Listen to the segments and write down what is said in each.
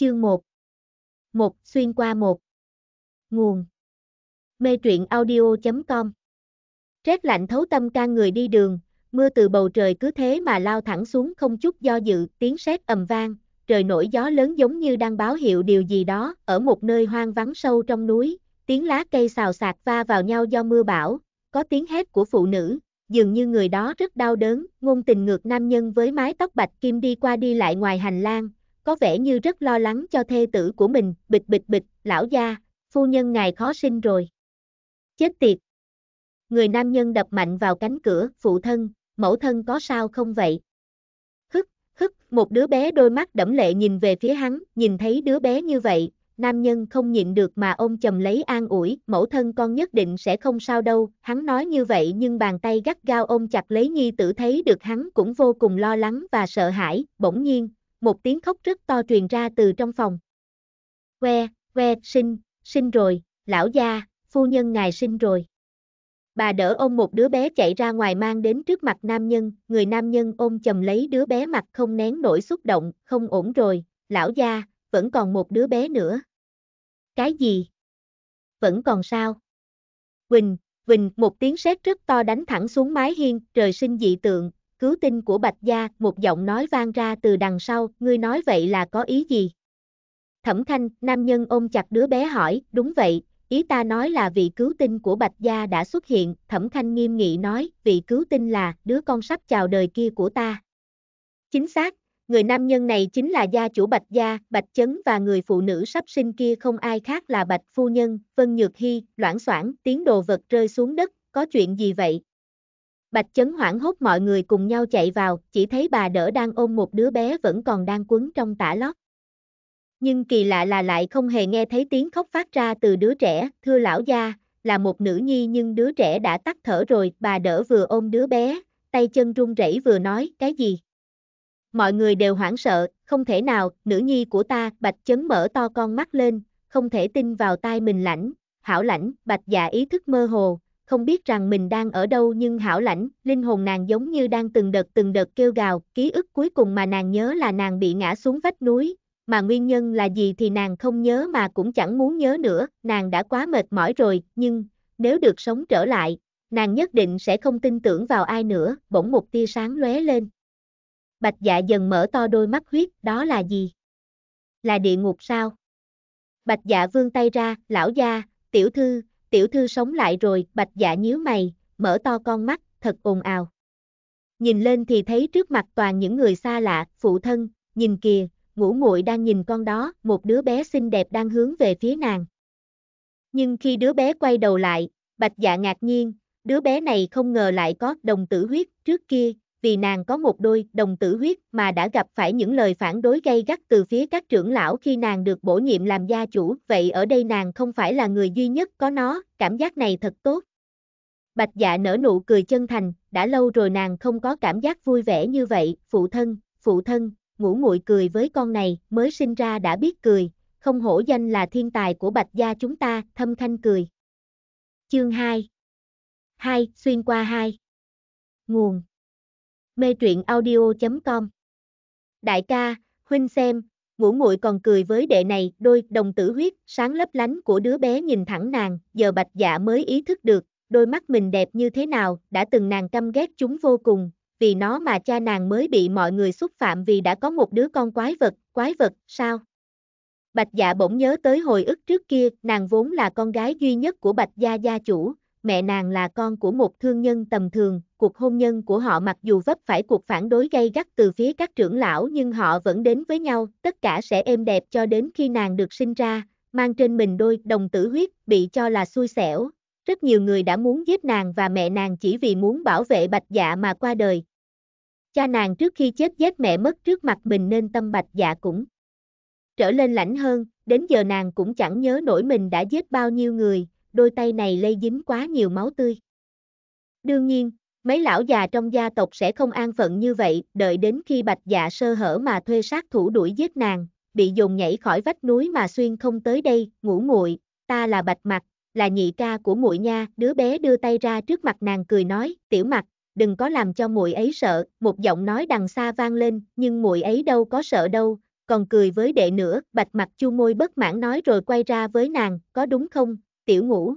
Chương 1 1. Xuyên qua 1 Nguồn Mê truyện audio.com Rét lạnh thấu tâm can người đi đường, mưa từ bầu trời cứ thế mà lao thẳng xuống không chút do dự, tiếng sét ầm vang, trời nổi gió lớn giống như đang báo hiệu điều gì đó, ở một nơi hoang vắng sâu trong núi, tiếng lá cây xào xạc va vào nhau do mưa bão, có tiếng hét của phụ nữ, dường như người đó rất đau đớn, ngôn tình ngược nam nhân với mái tóc bạch kim đi qua đi lại ngoài hành lang, có vẻ như rất lo lắng cho thê tử của mình, bịch bịch bịch, lão gia, phu nhân ngài khó sinh rồi. Chết tiệt. Người nam nhân đập mạnh vào cánh cửa, phụ thân, mẫu thân có sao không vậy? Hức, hức, một đứa bé đôi mắt đẫm lệ nhìn về phía hắn, nhìn thấy đứa bé như vậy, nam nhân không nhịn được mà ôm chầm lấy an ủi, mẫu thân con nhất định sẽ không sao đâu, hắn nói như vậy nhưng bàn tay gắt gao ôm chặt lấy nhi tử thấy được hắn cũng vô cùng lo lắng và sợ hãi, bỗng nhiên, một tiếng khóc rất to truyền ra từ trong phòng. Que, que, sinh, sinh rồi, lão gia, phu nhân ngài sinh rồi. Bà đỡ ôm một đứa bé chạy ra ngoài mang đến trước mặt nam nhân, người nam nhân ôm chầm lấy đứa bé mặt không nén nổi xúc động, không ổn rồi, lão gia, vẫn còn một đứa bé nữa. Cái gì? Vẫn còn sao? Quỳnh, Quỳnh, một tiếng sét rất to đánh thẳng xuống mái hiên, trời sinh dị tượng, cứu tinh của Bạch Gia, một giọng nói vang ra từ đằng sau, ngươi nói vậy là có ý gì? Thẩm Thanh, nam nhân ôm chặt đứa bé hỏi, đúng vậy, ý ta nói là vị cứu tinh của Bạch Gia đã xuất hiện, Thẩm Thanh nghiêm nghị nói, vị cứu tinh là đứa con sắp chào đời kia của ta. Chính xác, người nam nhân này chính là gia chủ Bạch Gia, Bạch Chấn và người phụ nữ sắp sinh kia không ai khác là Bạch Phu Nhân, Vân Nhược Hy, loãng soảng, tiếng đồ vật rơi xuống đất, có chuyện gì vậy? Bạch Chấn hoảng hốt mọi người cùng nhau chạy vào, chỉ thấy bà đỡ đang ôm một đứa bé vẫn còn đang quấn trong tả lót. Nhưng kỳ lạ là lại không hề nghe thấy tiếng khóc phát ra từ đứa trẻ, thưa lão gia, là một nữ nhi nhưng đứa trẻ đã tắt thở rồi, bà đỡ vừa ôm đứa bé, tay chân run rẩy vừa nói, cái gì? Mọi người đều hoảng sợ, không thể nào, nữ nhi của ta, bạch chấn mở to con mắt lên, không thể tin vào tai mình lãnh, hảo lãnh, bạch dạ ý thức mơ hồ, không biết rằng mình đang ở đâu nhưng hảo lãnh, linh hồn nàng giống như đang từng đợt từng đợt kêu gào, ký ức cuối cùng mà nàng nhớ là nàng bị ngã xuống vách núi, mà nguyên nhân là gì thì nàng không nhớ mà cũng chẳng muốn nhớ nữa, nàng đã quá mệt mỏi rồi, nhưng, nếu được sống trở lại, nàng nhất định sẽ không tin tưởng vào ai nữa, bỗng một tia sáng lóe lên. Bạch dạ dần mở to đôi mắt huyết, đó là gì? Là địa ngục sao? Bạch dạ vươn tay ra, lão gia, tiểu thư, tiểu thư sống lại rồi, bạch dạ nhíu mày, mở to con mắt, thật ồn ào. Nhìn lên thì thấy trước mặt toàn những người xa lạ, phụ thân, nhìn kìa, ngủ muội đang nhìn con đó, một đứa bé xinh đẹp đang hướng về phía nàng. Nhưng khi đứa bé quay đầu lại, bạch dạ ngạc nhiên, đứa bé này không ngờ lại có đồng tử huyết, trước kia, vì nàng có một đôi đồng tử huyết mà đã gặp phải những lời phản đối gây gắt từ phía các trưởng lão khi nàng được bổ nhiệm làm gia chủ, vậy ở đây nàng không phải là người duy nhất có nó, cảm giác này thật tốt. Bạch dạ nở nụ cười chân thành, đã lâu rồi nàng không có cảm giác vui vẻ như vậy, phụ thân, phụ thân, ngủ muội cười với con này, mới sinh ra đã biết cười, không hổ danh là thiên tài của bạch gia chúng ta, thâm thanh cười. Chương 2 2. Xuyên qua 2 Nguồn mê truyện audio.com. Đại ca, huynh xem, ngủ muội còn cười với đệ này, đôi đồng tử huyết, sáng lấp lánh của đứa bé nhìn thẳng nàng, giờ bạch dạ mới ý thức được, đôi mắt mình đẹp như thế nào, đã từng nàng căm ghét chúng vô cùng, vì nó mà cha nàng mới bị mọi người xúc phạm vì đã có một đứa con quái vật, quái vật, sao? Bạch dạ bỗng nhớ tới hồi ức trước kia, nàng vốn là con gái duy nhất của bạch gia gia chủ, mẹ nàng là con của một thương nhân tầm thường, cuộc hôn nhân của họ mặc dù vấp phải cuộc phản đối gay gắt từ phía các trưởng lão nhưng họ vẫn đến với nhau, tất cả sẽ êm đẹp cho đến khi nàng được sinh ra, mang trên mình đôi đồng tử huyết, bị cho là xui xẻo. Rất nhiều người đã muốn giết nàng và mẹ nàng chỉ vì muốn bảo vệ bạch dạ mà qua đời. Cha nàng trước khi chết giết mẹ mất trước mặt mình nên tâm bạch dạ cũng trở lên lãnh hơn, đến giờ nàng cũng chẳng nhớ nổi mình đã giết bao nhiêu người, đôi tay này lây dính quá nhiều máu tươi. Đương nhiên, mấy lão già trong gia tộc sẽ không an phận như vậy, đợi đến khi bạch dạ sơ hở mà thuê sát thủ đuổi giết nàng, bị dùng nhảy khỏi vách núi mà xuyên không tới đây, ngủ muội, ta là bạch mặt, là nhị ca của muội nha, đứa bé đưa tay ra trước mặt nàng cười nói, tiểu mặt, đừng có làm cho muội ấy sợ, một giọng nói đằng xa vang lên, nhưng muội ấy đâu có sợ đâu, còn cười với đệ nữa, bạch mặt chu môi bất mãn nói rồi quay ra với nàng, có đúng không, tiểu ngủ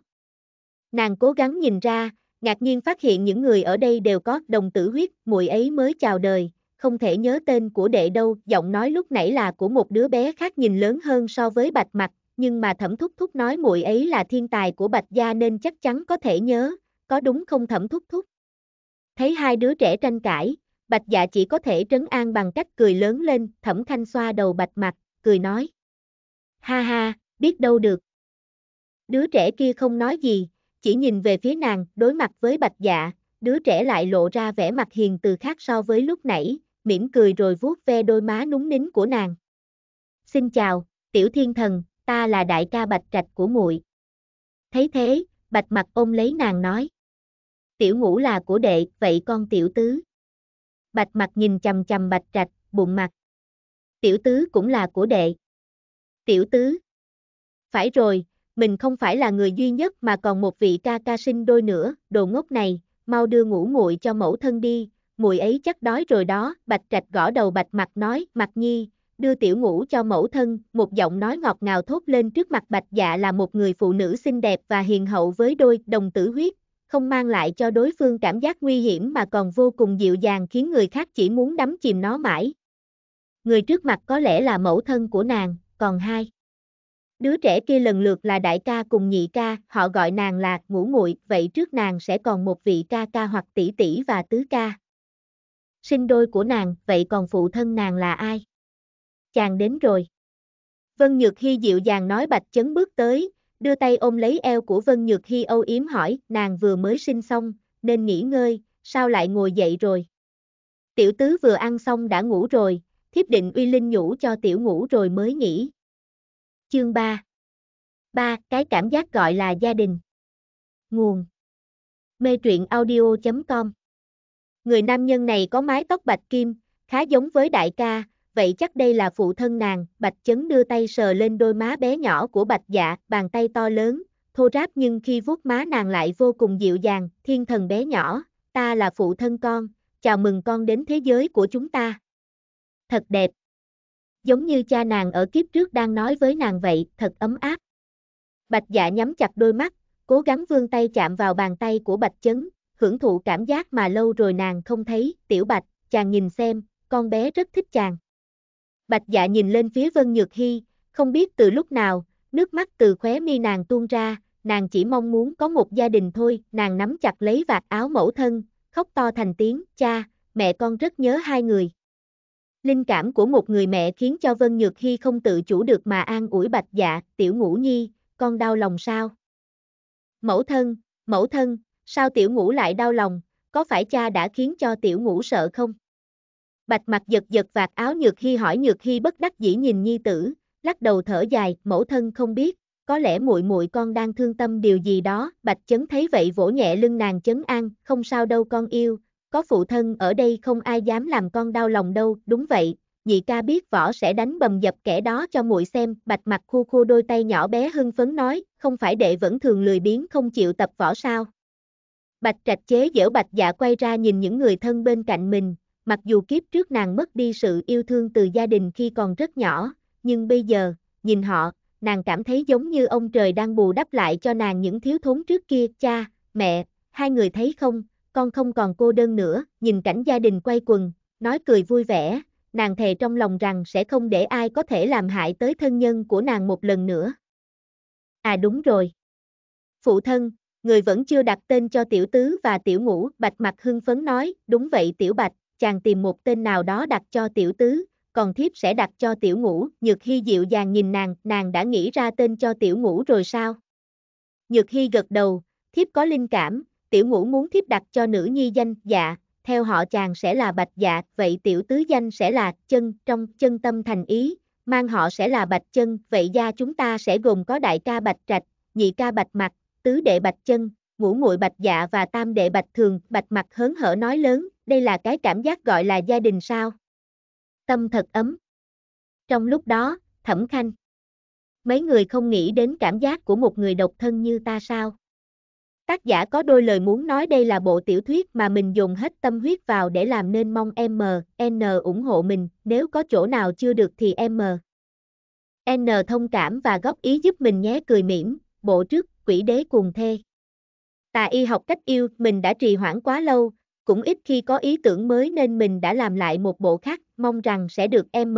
Nàng cố gắng nhìn ra, ngạc nhiên phát hiện những người ở đây đều có đồng tử huyết, mùi ấy mới chào đời, không thể nhớ tên của đệ đâu, giọng nói lúc nãy là của một đứa bé khác nhìn lớn hơn so với bạch mặt, nhưng mà thẩm thúc thúc nói mùi ấy là thiên tài của bạch gia nên chắc chắn có thể nhớ, có đúng không thẩm thúc thúc? Thấy hai đứa trẻ tranh cãi, bạch dạ chỉ có thể trấn an bằng cách cười lớn lên, thẩm thanh xoa đầu bạch mặt, cười nói. Ha ha, biết đâu được. Đứa trẻ kia không nói gì, chỉ nhìn về phía nàng, đối mặt với bạch dạ, đứa trẻ lại lộ ra vẻ mặt hiền từ khác so với lúc nãy, mỉm cười rồi vuốt ve đôi má núng nín của nàng. Xin chào, tiểu thiên thần, ta là đại ca bạch trạch của muội. Thấy thế, bạch mặt ôm lấy nàng nói. Tiểu ngũ là của đệ, vậy con tiểu tứ. Bạch mặt nhìn chầm chầm bạch trạch, bụng mặt. Tiểu tứ cũng là của đệ. Tiểu tứ. Phải rồi, mình không phải là người duy nhất mà còn một vị ca ca sinh đôi nữa, đồ ngốc này, mau đưa ngủ muội cho mẫu thân đi, muội ấy chắc đói rồi đó, bạch trạch gõ đầu bạch mặt nói, mặt nhi, đưa tiểu ngủ cho mẫu thân, một giọng nói ngọt ngào thốt lên trước mặt bạch dạ là một người phụ nữ xinh đẹp và hiền hậu với đôi đồng tử huyết, không mang lại cho đối phương cảm giác nguy hiểm mà còn vô cùng dịu dàng khiến người khác chỉ muốn đắm chìm nó mãi. Người trước mặt có lẽ là mẫu thân của nàng, còn hai. Đứa trẻ kia lần lượt là đại ca cùng nhị ca, họ gọi nàng là ngũ muội, vậy trước nàng sẽ còn một vị ca ca hoặc tỷ tỷ và tứ ca. Sinh đôi của nàng, vậy còn phụ thân nàng là ai? Chàng đến rồi. Vân Nhược Hy dịu dàng nói Bạch Chấn bước tới, đưa tay ôm lấy eo của Vân Nhược Hy âu yếm hỏi, nàng vừa mới sinh xong, nên nghỉ ngơi, sao lại ngồi dậy rồi? Tiểu tứ vừa ăn xong đã ngủ rồi, thiếp định uy linh nhủ cho tiểu ngủ rồi mới nghỉ. Chương 3 3. Cái cảm giác gọi là gia đình Nguồn Mê truyện audio.com Người nam nhân này có mái tóc bạch kim, khá giống với đại ca, vậy chắc đây là phụ thân nàng, bạch chấn đưa tay sờ lên đôi má bé nhỏ của bạch dạ, bàn tay to lớn, thô ráp nhưng khi vuốt má nàng lại vô cùng dịu dàng, thiên thần bé nhỏ, ta là phụ thân con, chào mừng con đến thế giới của chúng ta. Thật đẹp giống như cha nàng ở kiếp trước đang nói với nàng vậy, thật ấm áp. Bạch dạ nhắm chặt đôi mắt, cố gắng vươn tay chạm vào bàn tay của Bạch Chấn, hưởng thụ cảm giác mà lâu rồi nàng không thấy, tiểu Bạch, chàng nhìn xem, con bé rất thích chàng. Bạch dạ nhìn lên phía Vân Nhược Hy, không biết từ lúc nào, nước mắt từ khóe mi nàng tuôn ra, nàng chỉ mong muốn có một gia đình thôi, nàng nắm chặt lấy vạt áo mẫu thân, khóc to thành tiếng, cha, mẹ con rất nhớ hai người. Linh cảm của một người mẹ khiến cho Vân Nhược Hy không tự chủ được mà an ủi bạch dạ, tiểu ngũ nhi, con đau lòng sao? Mẫu thân, mẫu thân, sao tiểu ngũ lại đau lòng, có phải cha đã khiến cho tiểu ngũ sợ không? Bạch mặt giật giật vạt áo Nhược Hy hỏi Nhược Hy bất đắc dĩ nhìn nhi tử, lắc đầu thở dài, mẫu thân không biết, có lẽ muội muội con đang thương tâm điều gì đó, Bạch Chấn thấy vậy vỗ nhẹ lưng nàng chấn an, không sao đâu con yêu, có phụ thân ở đây không ai dám làm con đau lòng đâu, đúng vậy, nhị ca biết võ sẽ đánh bầm dập kẻ đó cho muội xem, bạch mặt khu khu đôi tay nhỏ bé hưng phấn nói, không phải đệ vẫn thường lười biếng không chịu tập võ sao. Bạch trạch chế dễu bạch dạ quay ra nhìn những người thân bên cạnh mình, mặc dù kiếp trước nàng mất đi sự yêu thương từ gia đình khi còn rất nhỏ, nhưng bây giờ, nhìn họ, nàng cảm thấy giống như ông trời đang bù đắp lại cho nàng những thiếu thốn trước kia, cha, mẹ, hai người thấy không, con không còn cô đơn nữa, nhìn cảnh gia đình quay quần, nói cười vui vẻ, nàng thề trong lòng rằng sẽ không để ai có thể làm hại tới thân nhân của nàng một lần nữa. À đúng rồi. Phụ thân, người vẫn chưa đặt tên cho tiểu tứ và tiểu ngũ, bạch mặt hưng phấn nói, đúng vậy tiểu bạch, chàng tìm một tên nào đó đặt cho tiểu tứ, còn thiếp sẽ đặt cho tiểu ngũ, nhược hy dịu dàng nhìn nàng, nàng đã nghĩ ra tên cho tiểu ngũ rồi sao? Nhược hy gật đầu, thiếp có linh cảm, tiểu ngũ muốn thiếp đặt cho nữ nhi danh dạ, theo họ chàng sẽ là bạch dạ, vậy tiểu tứ danh sẽ là chân trong chân tâm thành ý, mang họ sẽ là bạch chân, vậy gia chúng ta sẽ gồm có đại ca bạch trạch, nhị ca bạch mặt, tứ đệ bạch chân, ngũ muội bạch dạ và tam đệ bạch thường, bạch mặt hớn hở nói lớn, đây là cái cảm giác gọi là gia đình sao. Tâm thật ấm. Trong lúc đó, thẩm khanh. Mấy người không nghĩ đến cảm giác của một người độc thân như ta sao? Tác giả có đôi lời muốn nói đây là bộ tiểu thuyết mà mình dùng hết tâm huyết vào để làm nên mong M, N ủng hộ mình, nếu có chỗ nào chưa được thì M. N thông cảm và góp ý giúp mình nhé cười mỉm, bộ trước, quỷ đế cuồng thê. Tà y học cách yêu, mình đã trì hoãn quá lâu, cũng ít khi có ý tưởng mới nên mình đã làm lại một bộ khác, mong rằng sẽ được M,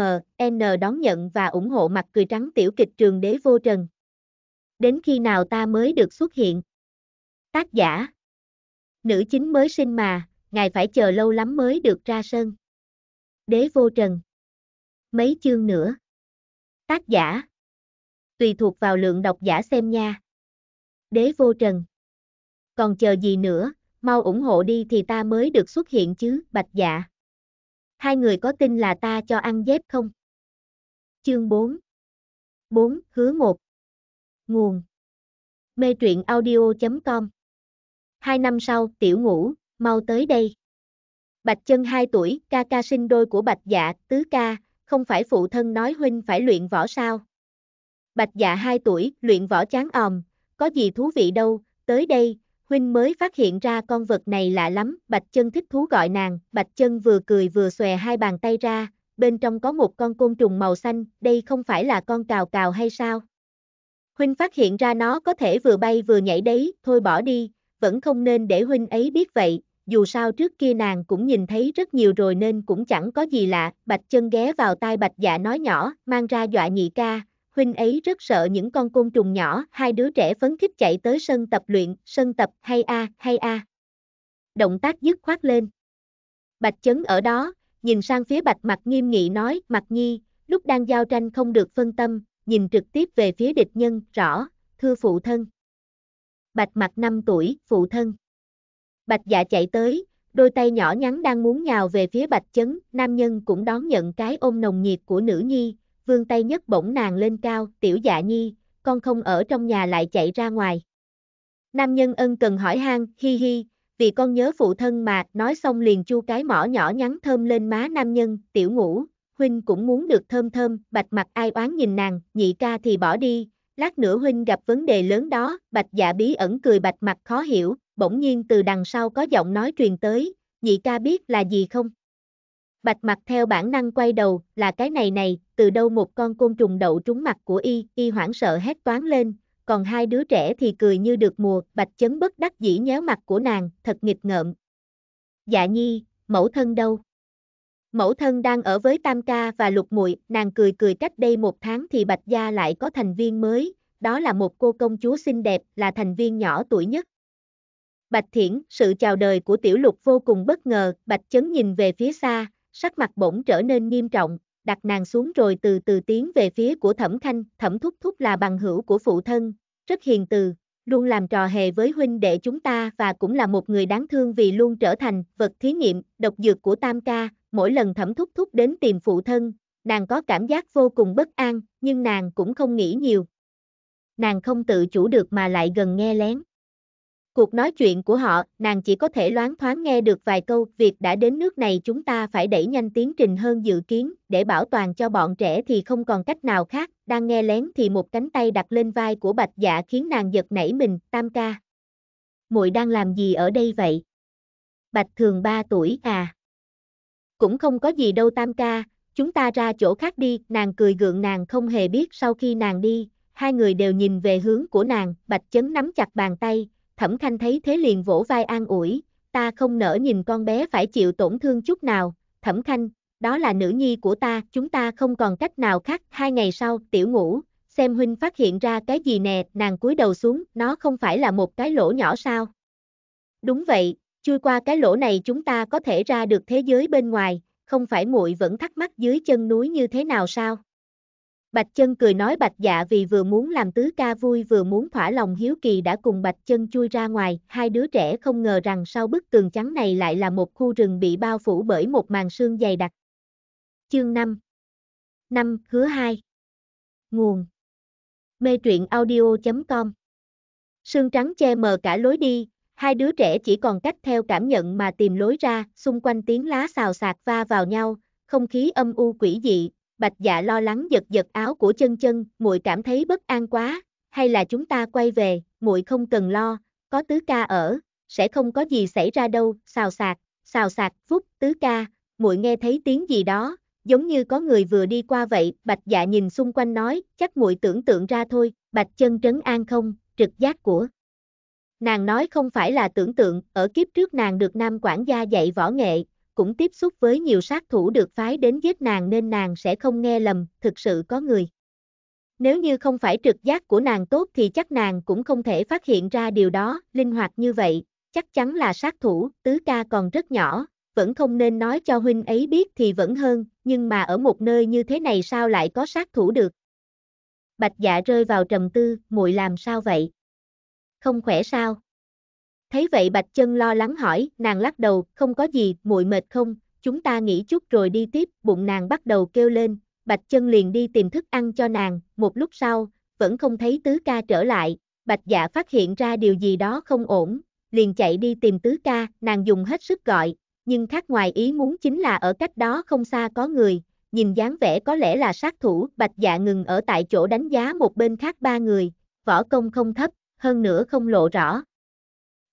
N đón nhận và ủng hộ mặt cười trắng tiểu kịch trường đế vô trần. Đến khi nào ta mới được xuất hiện? Tác giả Nữ chính mới sinh mà, ngài phải chờ lâu lắm mới được ra sân. Đế vô trần Mấy chương nữa Tác giả Tùy thuộc vào lượng độc giả xem nha. Đế vô trần Còn chờ gì nữa, mau ủng hộ đi thì ta mới được xuất hiện chứ, bạch dạ. Hai người có tin là ta cho ăn dép không? Chương 4 4. Hứa 1 Nguồn Mê truyện audio.com Hai năm sau, tiểu ngủ, mau tới đây. Bạch chân 2 tuổi, ca ca sinh đôi của bạch dạ, tứ ca, không phải phụ thân nói huynh phải luyện võ sao. Bạch dạ 2 tuổi, luyện võ chán òm, có gì thú vị đâu, tới đây, huynh mới phát hiện ra con vật này lạ lắm, bạch chân thích thú gọi nàng, bạch chân vừa cười vừa xòe hai bàn tay ra, bên trong có một con côn trùng màu xanh, đây không phải là con cào cào hay sao? Huynh phát hiện ra nó có thể vừa bay vừa nhảy đấy, thôi bỏ đi, vẫn không nên để huynh ấy biết vậy, dù sao trước kia nàng cũng nhìn thấy rất nhiều rồi nên cũng chẳng có gì lạ, bạch chân ghé vào tai bạch dạ nói nhỏ, mang ra dọa nhị ca, huynh ấy rất sợ những con côn trùng nhỏ, hai đứa trẻ phấn khích chạy tới sân tập luyện, sân tập, hay a, hay a. Động tác dứt khoát lên. Bạch chấn ở đó, nhìn sang phía bạch mặt nghiêm nghị nói, mặt nhi, lúc đang giao tranh không được phân tâm, nhìn trực tiếp về phía địch nhân, rõ, thưa phụ thân bạch mặt 5 tuổi, phụ thân. Bạch dạ chạy tới, đôi tay nhỏ nhắn đang muốn nhào về phía bạch chấn, nam nhân cũng đón nhận cái ôm nồng nhiệt của nữ nhi, vương tay nhấc bổng nàng lên cao, tiểu dạ nhi, con không ở trong nhà lại chạy ra ngoài. Nam nhân ân cần hỏi han, hi hi, vì con nhớ phụ thân mà, nói xong liền chu cái mỏ nhỏ nhắn thơm lên má nam nhân, tiểu ngủ, huynh cũng muốn được thơm thơm, bạch mặt ai oán nhìn nàng, nhị ca thì bỏ đi, lát nữa huynh gặp vấn đề lớn đó, bạch dạ bí ẩn cười bạch mặt khó hiểu, bỗng nhiên từ đằng sau có giọng nói truyền tới, nhị ca biết là gì không? Bạch mặt theo bản năng quay đầu, là cái này này, từ đâu một con côn trùng đậu trúng mặt của y, y hoảng sợ hét toán lên, còn hai đứa trẻ thì cười như được mùa, bạch chấn bất đắc dĩ nhéo mặt của nàng, thật nghịch ngợm. Dạ nhi, mẫu thân đâu? Mẫu thân đang ở với Tam Ca và Lục Muội, nàng cười cười cách đây một tháng thì Bạch Gia lại có thành viên mới, đó là một cô công chúa xinh đẹp, là thành viên nhỏ tuổi nhất. Bạch Thiển, sự chào đời của Tiểu Lục vô cùng bất ngờ, Bạch Chấn nhìn về phía xa, sắc mặt bỗng trở nên nghiêm trọng, đặt nàng xuống rồi từ từ tiến về phía của Thẩm Khanh, Thẩm Thúc Thúc là bằng hữu của phụ thân, rất hiền từ, luôn làm trò hề với huynh đệ chúng ta và cũng là một người đáng thương vì luôn trở thành vật thí nghiệm, độc dược của Tam Ca, mỗi lần thẩm thúc thúc đến tìm phụ thân, nàng có cảm giác vô cùng bất an, nhưng nàng cũng không nghĩ nhiều. Nàng không tự chủ được mà lại gần nghe lén. Cuộc nói chuyện của họ, nàng chỉ có thể loáng thoáng nghe được vài câu, việc đã đến nước này chúng ta phải đẩy nhanh tiến trình hơn dự kiến, để bảo toàn cho bọn trẻ thì không còn cách nào khác, đang nghe lén thì một cánh tay đặt lên vai của bạch dạ khiến nàng giật nảy mình, tam ca. muội đang làm gì ở đây vậy? Bạch thường 3 tuổi à? cũng không có gì đâu tam ca, chúng ta ra chỗ khác đi, nàng cười gượng nàng không hề biết sau khi nàng đi, hai người đều nhìn về hướng của nàng, bạch chấn nắm chặt bàn tay, thẩm khanh thấy thế liền vỗ vai an ủi, ta không nỡ nhìn con bé phải chịu tổn thương chút nào, thẩm khanh, đó là nữ nhi của ta, chúng ta không còn cách nào khác, hai ngày sau, tiểu ngủ, xem huynh phát hiện ra cái gì nè, nàng cúi đầu xuống, nó không phải là một cái lỗ nhỏ sao. Đúng vậy, Chui qua cái lỗ này chúng ta có thể ra được thế giới bên ngoài, không phải muội vẫn thắc mắc dưới chân núi như thế nào sao? Bạch chân cười nói bạch dạ vì vừa muốn làm tứ ca vui vừa muốn thỏa lòng hiếu kỳ đã cùng bạch chân chui ra ngoài, hai đứa trẻ không ngờ rằng sau bức tường trắng này lại là một khu rừng bị bao phủ bởi một màn sương dày đặc. Chương 5 5. Hứa 2 Nguồn Mê truyện audio.com Sương trắng che mờ cả lối đi, hai đứa trẻ chỉ còn cách theo cảm nhận mà tìm lối ra, xung quanh tiếng lá xào xạc va vào nhau, không khí âm u quỷ dị, Bạch Dạ lo lắng giật giật áo của Chân Chân, muội cảm thấy bất an quá, hay là chúng ta quay về, muội không cần lo, có tứ ca ở, sẽ không có gì xảy ra đâu, xào xạc, xào xạc, phúc, tứ ca, muội nghe thấy tiếng gì đó, giống như có người vừa đi qua vậy, Bạch Dạ nhìn xung quanh nói, chắc muội tưởng tượng ra thôi, Bạch Chân trấn an không, trực giác của Nàng nói không phải là tưởng tượng, ở kiếp trước nàng được nam quản gia dạy võ nghệ, cũng tiếp xúc với nhiều sát thủ được phái đến giết nàng nên nàng sẽ không nghe lầm, thực sự có người. Nếu như không phải trực giác của nàng tốt thì chắc nàng cũng không thể phát hiện ra điều đó, linh hoạt như vậy, chắc chắn là sát thủ, tứ ca còn rất nhỏ, vẫn không nên nói cho huynh ấy biết thì vẫn hơn, nhưng mà ở một nơi như thế này sao lại có sát thủ được. Bạch dạ rơi vào trầm tư, muội làm sao vậy? không khỏe sao? Thấy vậy Bạch Chân lo lắng hỏi, nàng lắc đầu, không có gì, muội mệt không, chúng ta nghỉ chút rồi đi tiếp, bụng nàng bắt đầu kêu lên, Bạch Chân liền đi tìm thức ăn cho nàng, một lúc sau, vẫn không thấy tứ ca trở lại, Bạch dạ phát hiện ra điều gì đó không ổn, liền chạy đi tìm tứ ca, nàng dùng hết sức gọi, nhưng khác ngoài ý muốn chính là ở cách đó không xa có người, nhìn dáng vẻ có lẽ là sát thủ, Bạch dạ ngừng ở tại chỗ đánh giá một bên khác ba người, võ công không thấp, hơn nữa không lộ rõ.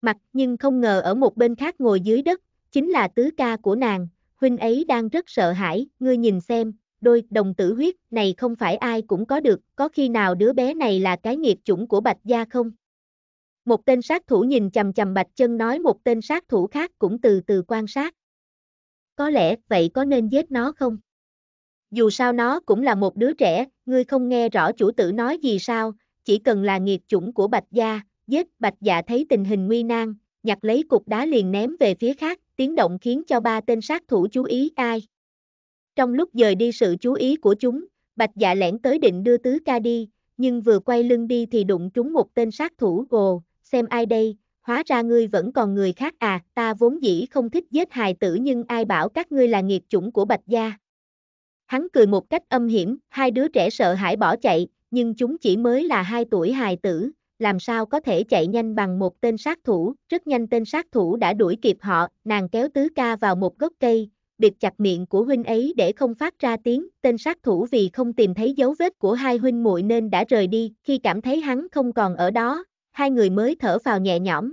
Mặt nhưng không ngờ ở một bên khác ngồi dưới đất, chính là tứ ca của nàng, huynh ấy đang rất sợ hãi, ngươi nhìn xem, đôi đồng tử huyết này không phải ai cũng có được, có khi nào đứa bé này là cái nghiệt chủng của Bạch Gia không? Một tên sát thủ nhìn chầm chầm Bạch Chân nói một tên sát thủ khác cũng từ từ quan sát. Có lẽ vậy có nên giết nó không? Dù sao nó cũng là một đứa trẻ, ngươi không nghe rõ chủ tử nói gì sao, chỉ cần là nghiệt chủng của Bạch Gia, giết Bạch Dạ thấy tình hình nguy nan, nhặt lấy cục đá liền ném về phía khác, tiếng động khiến cho ba tên sát thủ chú ý ai. Trong lúc dời đi sự chú ý của chúng, Bạch Dạ lẻn tới định đưa tứ ca đi, nhưng vừa quay lưng đi thì đụng trúng một tên sát thủ gồ, xem ai đây, hóa ra ngươi vẫn còn người khác à, ta vốn dĩ không thích giết hài tử nhưng ai bảo các ngươi là nghiệt chủng của Bạch Gia. Hắn cười một cách âm hiểm, hai đứa trẻ sợ hãi bỏ chạy, nhưng chúng chỉ mới là hai tuổi hài tử, làm sao có thể chạy nhanh bằng một tên sát thủ, rất nhanh tên sát thủ đã đuổi kịp họ, nàng kéo tứ ca vào một gốc cây, bịt chặt miệng của huynh ấy để không phát ra tiếng, tên sát thủ vì không tìm thấy dấu vết của hai huynh muội nên đã rời đi, khi cảm thấy hắn không còn ở đó, hai người mới thở vào nhẹ nhõm,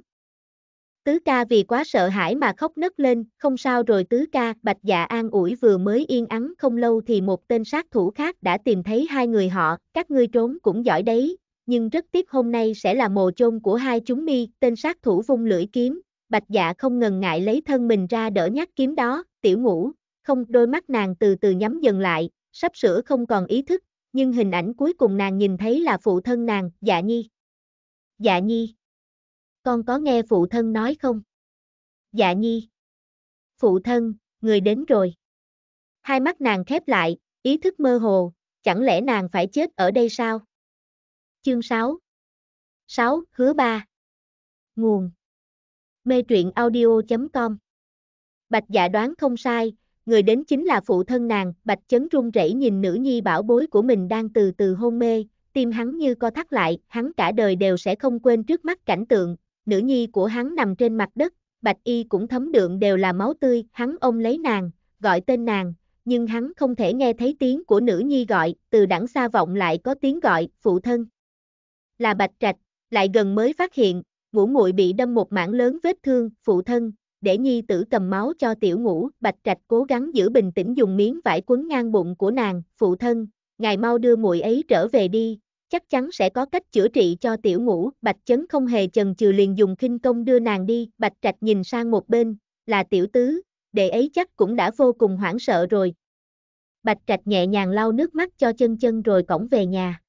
Tứ ca vì quá sợ hãi mà khóc nấc lên, không sao rồi tứ ca, bạch dạ an ủi vừa mới yên ắng không lâu thì một tên sát thủ khác đã tìm thấy hai người họ, các ngươi trốn cũng giỏi đấy, nhưng rất tiếc hôm nay sẽ là mồ chôn của hai chúng mi, tên sát thủ vung lưỡi kiếm, bạch dạ không ngần ngại lấy thân mình ra đỡ nhát kiếm đó, tiểu ngủ, không đôi mắt nàng từ từ nhắm dần lại, sắp sửa không còn ý thức, nhưng hình ảnh cuối cùng nàng nhìn thấy là phụ thân nàng, dạ nhi. Dạ nhi con có nghe phụ thân nói không? Dạ nhi. Phụ thân, người đến rồi. Hai mắt nàng khép lại, ý thức mơ hồ, chẳng lẽ nàng phải chết ở đây sao? Chương 6 6. Hứa 3 Nguồn Mê truyện audio.com Bạch dạ đoán không sai, người đến chính là phụ thân nàng, Bạch chấn run rẩy nhìn nữ nhi bảo bối của mình đang từ từ hôn mê, tim hắn như co thắt lại, hắn cả đời đều sẽ không quên trước mắt cảnh tượng, nữ nhi của hắn nằm trên mặt đất, bạch y cũng thấm đượm đều là máu tươi, hắn ôm lấy nàng, gọi tên nàng, nhưng hắn không thể nghe thấy tiếng của nữ nhi gọi, từ đẳng xa vọng lại có tiếng gọi, phụ thân. Là bạch trạch, lại gần mới phát hiện, ngũ muội bị đâm một mảng lớn vết thương, phụ thân, để nhi tử cầm máu cho tiểu ngũ, bạch trạch cố gắng giữ bình tĩnh dùng miếng vải quấn ngang bụng của nàng, phụ thân, ngài mau đưa muội ấy trở về đi, chắc chắn sẽ có cách chữa trị cho tiểu ngũ. Bạch chấn không hề chần chừ liền dùng khinh công đưa nàng đi, bạch trạch nhìn sang một bên, là tiểu tứ, đệ ấy chắc cũng đã vô cùng hoảng sợ rồi. Bạch trạch nhẹ nhàng lau nước mắt cho chân chân rồi cổng về nhà.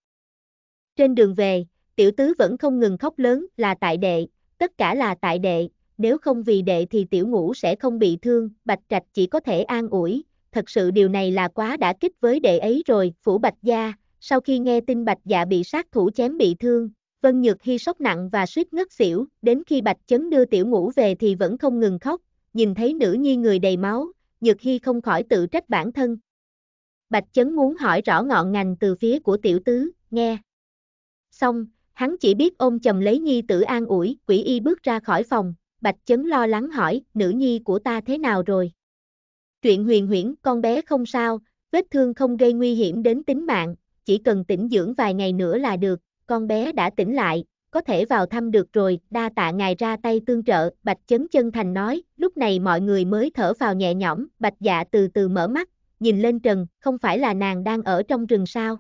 Trên đường về, tiểu tứ vẫn không ngừng khóc lớn là tại đệ, tất cả là tại đệ, nếu không vì đệ thì tiểu ngũ sẽ không bị thương, bạch trạch chỉ có thể an ủi, thật sự điều này là quá đã kích với đệ ấy rồi, phủ bạch gia, sau khi nghe tin Bạch Dạ bị sát thủ chém bị thương, Vân Nhược Hy sốc nặng và suýt ngất xỉu, đến khi Bạch Chấn đưa tiểu ngủ về thì vẫn không ngừng khóc, nhìn thấy nữ nhi người đầy máu, Nhược Hy không khỏi tự trách bản thân. Bạch Chấn muốn hỏi rõ ngọn ngành từ phía của tiểu tứ, nghe. Xong, hắn chỉ biết ôm chầm lấy nhi tử an ủi, quỷ y bước ra khỏi phòng, Bạch Chấn lo lắng hỏi, nữ nhi của ta thế nào rồi? Chuyện huyền huyễn, con bé không sao, vết thương không gây nguy hiểm đến tính mạng, chỉ cần tĩnh dưỡng vài ngày nữa là được, con bé đã tỉnh lại, có thể vào thăm được rồi, đa tạ ngài ra tay tương trợ, Bạch Chấn chân thành nói, lúc này mọi người mới thở vào nhẹ nhõm, Bạch dạ từ từ mở mắt, nhìn lên trần, không phải là nàng đang ở trong rừng sao.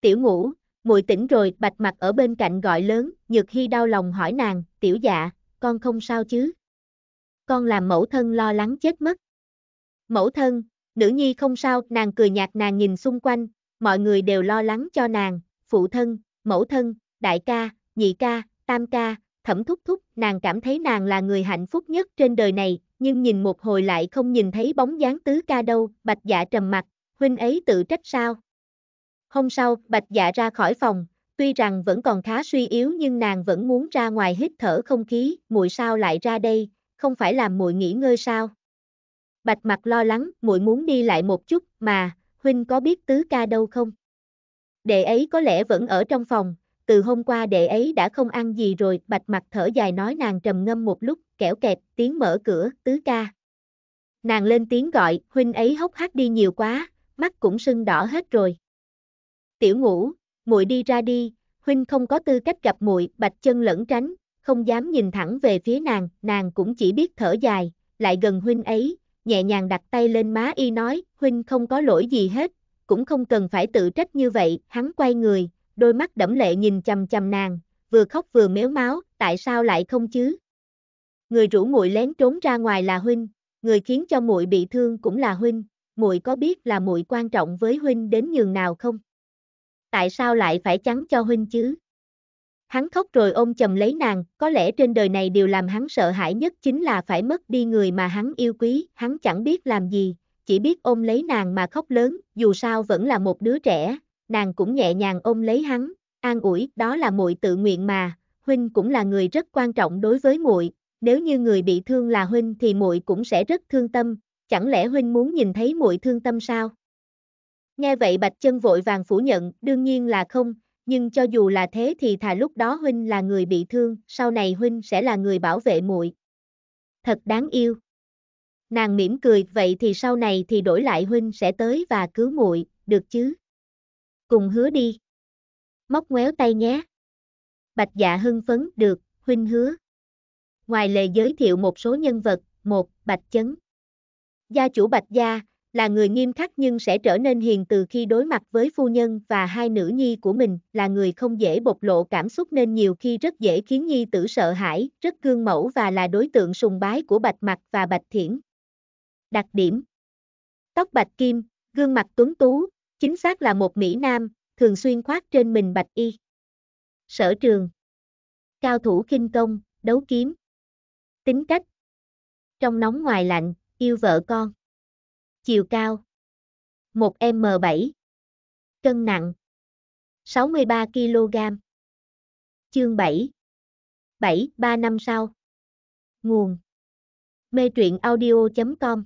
Tiểu ngủ, muội tỉnh rồi, Bạch mặt ở bên cạnh gọi lớn, Nhược Hy đau lòng hỏi nàng, tiểu dạ, con không sao chứ? Con làm mẫu thân lo lắng chết mất. Mẫu thân, nữ nhi không sao, nàng cười nhạt nàng nhìn xung quanh, mọi người đều lo lắng cho nàng, phụ thân, mẫu thân, đại ca, nhị ca, tam ca, thẩm thúc thúc, nàng cảm thấy nàng là người hạnh phúc nhất trên đời này, nhưng nhìn một hồi lại không nhìn thấy bóng dáng tứ ca đâu, bạch dạ trầm mặt, huynh ấy tự trách sao. Hôm sau, bạch dạ ra khỏi phòng, tuy rằng vẫn còn khá suy yếu nhưng nàng vẫn muốn ra ngoài hít thở không khí, muội sao lại ra đây, không phải làm muội nghỉ ngơi sao. Bạch mặt lo lắng, muội muốn đi lại một chút, mà, huynh có biết tứ ca đâu không? Đệ ấy có lẽ vẫn ở trong phòng, từ hôm qua đệ ấy đã không ăn gì rồi, bạch mặt thở dài nói nàng trầm ngâm một lúc, kẻo kẹt, tiếng mở cửa, tứ ca. Nàng lên tiếng gọi, huynh ấy hốc hác đi nhiều quá, mắt cũng sưng đỏ hết rồi. Tiểu ngủ, muội đi ra đi, huynh không có tư cách gặp muội, bạch chân lẫn tránh, không dám nhìn thẳng về phía nàng, nàng cũng chỉ biết thở dài, lại gần huynh ấy, nhẹ nhàng đặt tay lên má y nói, huynh không có lỗi gì hết, cũng không cần phải tự trách như vậy, hắn quay người, đôi mắt đẫm lệ nhìn chầm chầm nàng, vừa khóc vừa méo máu, tại sao lại không chứ? Người rủ muội lén trốn ra ngoài là huynh, người khiến cho muội bị thương cũng là huynh, muội có biết là muội quan trọng với huynh đến nhường nào không? Tại sao lại phải chắn cho huynh chứ? Hắn khóc rồi ôm chầm lấy nàng, có lẽ trên đời này điều làm hắn sợ hãi nhất chính là phải mất đi người mà hắn yêu quý, hắn chẳng biết làm gì, chỉ biết ôm lấy nàng mà khóc lớn, dù sao vẫn là một đứa trẻ, nàng cũng nhẹ nhàng ôm lấy hắn, an ủi, đó là muội tự nguyện mà, huynh cũng là người rất quan trọng đối với muội, nếu như người bị thương là huynh thì muội cũng sẽ rất thương tâm, chẳng lẽ huynh muốn nhìn thấy muội thương tâm sao? Nghe vậy Bạch Chân vội vàng phủ nhận, đương nhiên là không, nhưng cho dù là thế thì thà lúc đó huynh là người bị thương, sau này huynh sẽ là người bảo vệ muội. Thật đáng yêu. Nàng mỉm cười, vậy thì sau này thì đổi lại huynh sẽ tới và cứu muội, được chứ? Cùng hứa đi. Móc ngoéo tay nhé. Bạch dạ hưng phấn, được, huynh hứa. Ngoài lề giới thiệu một số nhân vật, một, Bạch Chấn. Gia chủ Bạch Gia, là người nghiêm khắc nhưng sẽ trở nên hiền từ khi đối mặt với phu nhân và hai nữ nhi của mình, là người không dễ bộc lộ cảm xúc nên nhiều khi rất dễ khiến nhi tử sợ hãi, rất gương mẫu và là đối tượng sùng bái của Bạch Mặc và Bạch Thiển. Đặc điểm Tóc bạch kim, gương mặt tuấn tú, chính xác là một Mỹ Nam, thường xuyên khoác trên mình bạch y. Sở trường Cao thủ kinh công, đấu kiếm Tính cách Trong nóng ngoài lạnh, yêu vợ con Chiều cao 1M7 Cân nặng 63kg Chương 7 7, 3 năm sau Nguồn Mê truyện audio.com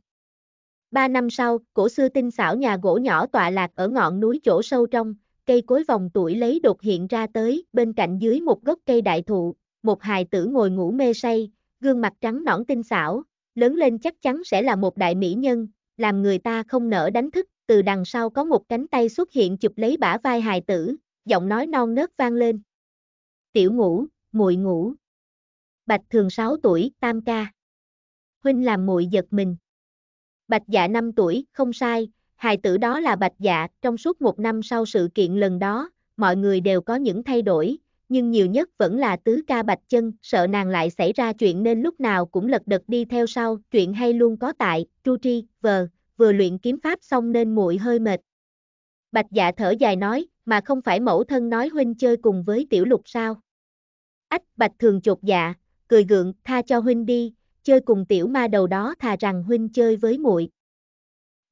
3 năm sau, cổ xưa tinh xảo nhà gỗ nhỏ tọa lạc ở ngọn núi chỗ sâu trong, cây cối vòng tuổi lấy đột hiện ra tới, bên cạnh dưới một gốc cây đại thụ, một hài tử ngồi ngủ mê say, gương mặt trắng nõn tinh xảo, lớn lên chắc chắn sẽ là một đại mỹ nhân, làm người ta không nỡ đánh thức, từ đằng sau có một cánh tay xuất hiện chụp lấy bả vai hài tử, giọng nói non nớt vang lên. Tiểu ngủ, muội ngủ. Bạch thường 6 tuổi, tam ca. Huynh làm muội giật mình. Bạch dạ 5 tuổi, không sai, hài tử đó là bạch dạ, trong suốt một năm sau sự kiện lần đó, mọi người đều có những thay đổi, nhưng nhiều nhất vẫn là tứ ca bạch chân, sợ nàng lại xảy ra chuyện nên lúc nào cũng lật đật đi theo sau, chuyện hay luôn có tại, chu tri, vờ, vừa luyện kiếm pháp xong nên muội hơi mệt. Bạch dạ thở dài nói, mà không phải mẫu thân nói huynh chơi cùng với tiểu lục sao. Ách, bạch thường chột dạ, cười gượng, tha cho huynh đi, chơi cùng tiểu ma đầu đó thà rằng huynh chơi với muội.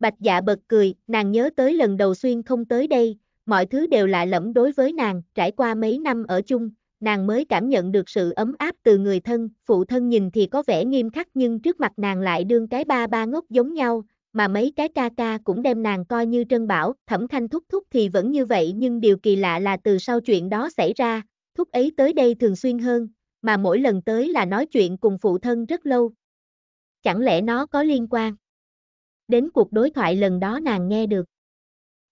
Bạch dạ bật cười, nàng nhớ tới lần đầu xuyên không tới đây, mọi thứ đều lạ lẫm đối với nàng, trải qua mấy năm ở chung, nàng mới cảm nhận được sự ấm áp từ người thân, phụ thân nhìn thì có vẻ nghiêm khắc nhưng trước mặt nàng lại đương cái ba ba ngốc giống nhau, mà mấy cái ca ca cũng đem nàng coi như trân bảo, thẩm Thanh thúc thúc thì vẫn như vậy nhưng điều kỳ lạ là từ sau chuyện đó xảy ra, thúc ấy tới đây thường xuyên hơn, mà mỗi lần tới là nói chuyện cùng phụ thân rất lâu. Chẳng lẽ nó có liên quan? Đến cuộc đối thoại lần đó nàng nghe được.